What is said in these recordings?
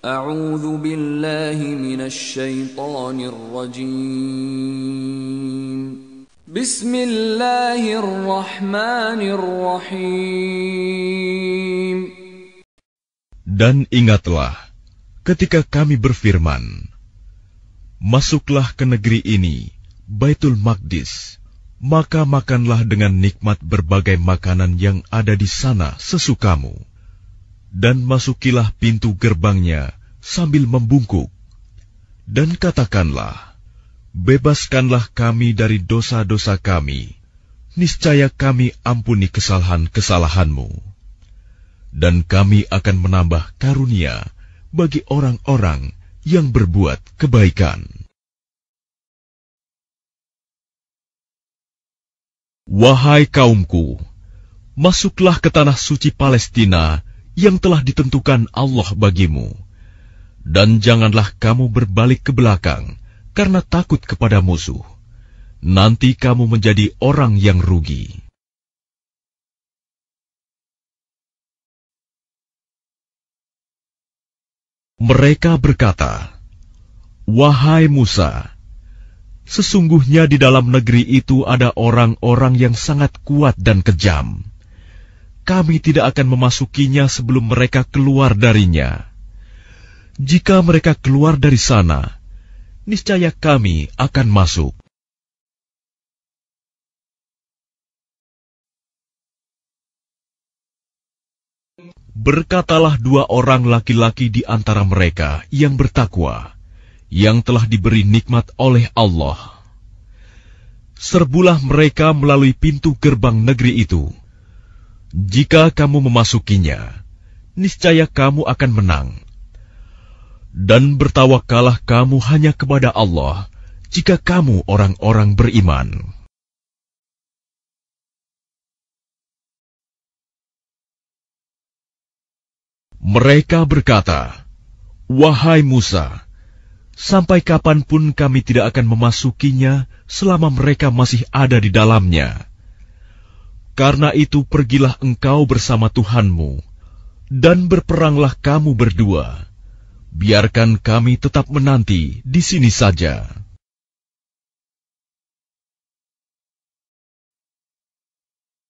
أعوذ بالله من الشيطان الرجيم بسم الله الرحمن الرحيم Dan ingatlah ketika kami berfirman Masuklah ke negeri ini Baitul Maqdis maka makanlah dengan nikmat berbagai makanan yang ada di sana sesukamu dan masukilah pintu gerbangnya sambil membungkuk, dan katakanlah, "Bebaskanlah kami dari dosa-dosa kami, niscaya kami ampuni kesalahan-kesalahanmu, dan kami akan menambah karunia bagi orang-orang yang berbuat kebaikan." Wahai kaumku, masuklah ke tanah suci Palestina yang telah ditentukan Allah bagimu. Dan janganlah kamu berbalik ke belakang karena takut kepada musuh. Nanti kamu menjadi orang yang rugi. Mereka berkata, "Wahai Musa, sesungguhnya di dalam negeri itu ada orang-orang yang sangat kuat dan kejam." kami tidak akan memasukinya sebelum mereka keluar darinya. Jika mereka keluar dari sana, niscaya kami akan masuk. Berkatalah dua orang laki-laki di antara mereka yang bertakwa, yang telah diberi nikmat oleh Allah. Serbulah mereka melalui pintu gerbang negeri itu jika kamu memasukinya, niscaya kamu akan menang. Dan bertawakallah kamu hanya kepada Allah jika kamu orang-orang beriman. Mereka berkata, Wahai Musa, sampai kapanpun kami tidak akan memasukinya selama mereka masih ada di dalamnya karena itu pergilah engkau bersama Tuhanmu, dan berperanglah kamu berdua. Biarkan kami tetap menanti di sini saja.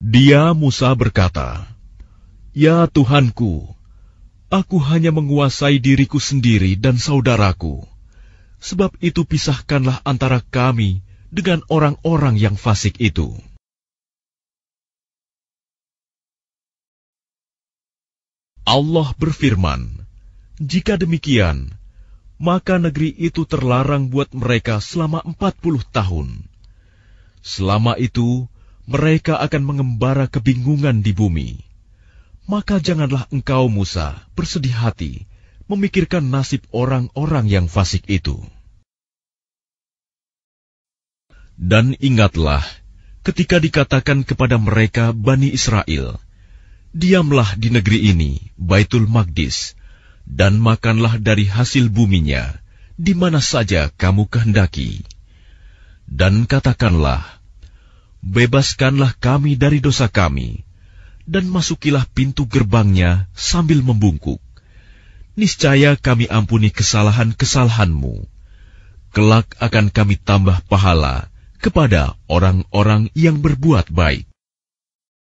Dia Musa berkata, Ya Tuhanku, aku hanya menguasai diriku sendiri dan saudaraku. Sebab itu pisahkanlah antara kami dengan orang-orang yang fasik itu. Allah berfirman, "Jika demikian, maka negeri itu terlarang buat mereka selama empat puluh tahun. Selama itu, mereka akan mengembara kebingungan di bumi. Maka janganlah engkau, Musa, bersedih hati memikirkan nasib orang-orang yang fasik itu." Dan ingatlah, ketika dikatakan kepada mereka Bani Israel, Diamlah di negeri ini, Baitul Magdis, dan makanlah dari hasil buminya, di mana saja kamu kehendaki. Dan katakanlah, bebaskanlah kami dari dosa kami, dan masukilah pintu gerbangnya sambil membungkuk. Niscaya kami ampuni kesalahan-kesalahanmu. Kelak akan kami tambah pahala kepada orang-orang yang berbuat baik.